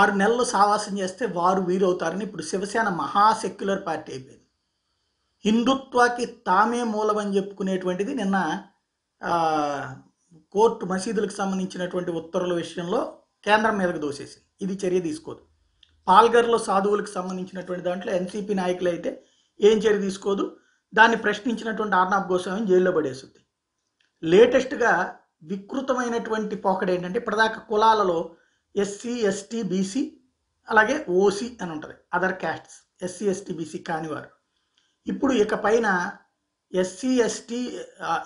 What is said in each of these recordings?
ఆరు నెలలు సావాసం చేస్తే వారు వీరవుతారని ఇప్పుడు శివసేన మహా సెక్యులర్ పార్టీ అయిపోయింది హిందుత్వాకి తామే మూలమని చెప్పుకునేటువంటిది నిన్న కోర్టు మసీదులకు సంబంధించినటువంటి ఉత్తర్వుల విషయంలో కేంద్రం మీదకు దోసేసింది ఇది చర్య తీసుకోదు పాల్గర్లో సాధువులకు సంబంధించినటువంటి దాంట్లో ఎన్సీపీ నాయకులు అయితే ఏం చర్య తీసుకోదు దాన్ని ప్రశ్నించినటువంటి ఆర్నాబ్ గోస్వామి జైల్లో పడేస్తుంది లేటెస్ట్గా వికృతమైనటువంటి పోకడ ఏంటంటే ఇప్పటిదాకా కులాలలో ఎస్సీ ఎస్టీ బీసీ అలాగే ఓసీ అని ఉంటుంది other castes SC ST BC కానివారు ఇప్పుడు ఇక పైన ఎస్సీ ఎస్టీ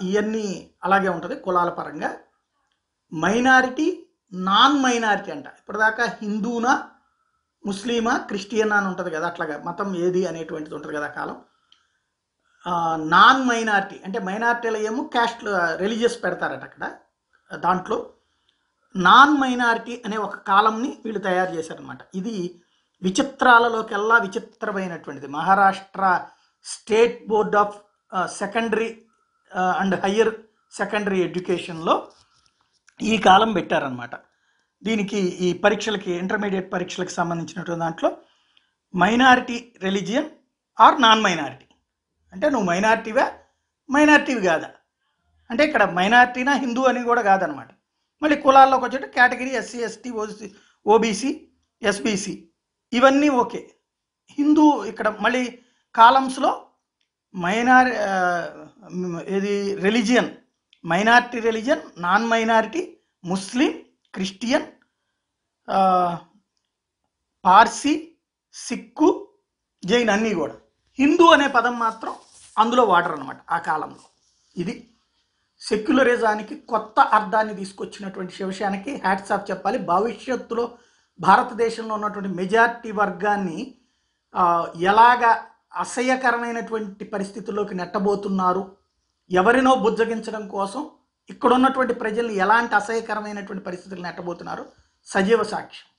ఇవన్నీ అలాగే ఉంటుంది కులాల పరంగా మైనారిటీ నాన్ మైనారిటీ అంట ఇప్పటిదాకా హిందూనా ముస్లిమా క్రిస్టియనా అని ఉంటుంది కదా అట్లాగా మతం ఏది అనేటువంటిది ఉంటుంది కదా కాలం నాన్ మైనార్టీ అంటే మైనార్టీలో ఏమో క్యాస్ట్లు రిలీజియస్ పెడతారట అక్కడ దాంట్లో నాన్ మైనారిటీ అనే ఒక కాలంని వీళ్ళు తయారు చేశారనమాట ఇది విచిత్రాలలోకెల్లా విచిత్రమైనటువంటిది Maharashtra state board of secondary and higher secondary ఎడ్యుకేషన్లో ఈ కాలం పెట్టారనమాట దీనికి ఈ పరీక్షలకి ఇంటర్మీడియట్ పరీక్షలకు సంబంధించినటువంటి దాంట్లో minority religion or non minority అంటే నువ్వు మైనారిటీవా మైనారిటీవి కాదా అంటే ఇక్కడ మైనారిటీనా హిందూ అని కూడా కాదనమాట మళ్ళీ కులాల్లోకి వచ్చేట category SC ST OC OBC SBC ఇవన్నీ ఓకే హిందూ ఇక్కడ మళ్ళీ కాలమ్స్లో మైనార్ ఇది religion minority religion non minority Muslim Christian Parsi Sikh Jain అన్నీ కూడా హిందూ అనే పదం మాత్రం అందులో వాడరు అనమాట ఆ కాలంలో ఇది సెక్యులరిజానికి కొత్త అర్థాన్ని తీసుకొచ్చినటువంటి శివశానికి హ్యాట్స్ ఆఫ్ చెప్పాలి భవిష్యత్తులో భారతదేశంలో ఉన్నటువంటి మెజార్టీ వర్గాన్ని ఎలాగ అసహ్యకరమైనటువంటి పరిస్థితుల్లోకి నెట్టబోతున్నారు ఎవరినో బుజ్జగించడం కోసం ఇక్కడ ఉన్నటువంటి ప్రజల్ని ఎలాంటి అసహ్యకరమైనటువంటి పరిస్థితులు నెట్టబోతున్నారు సజీవ సాక్ష్యం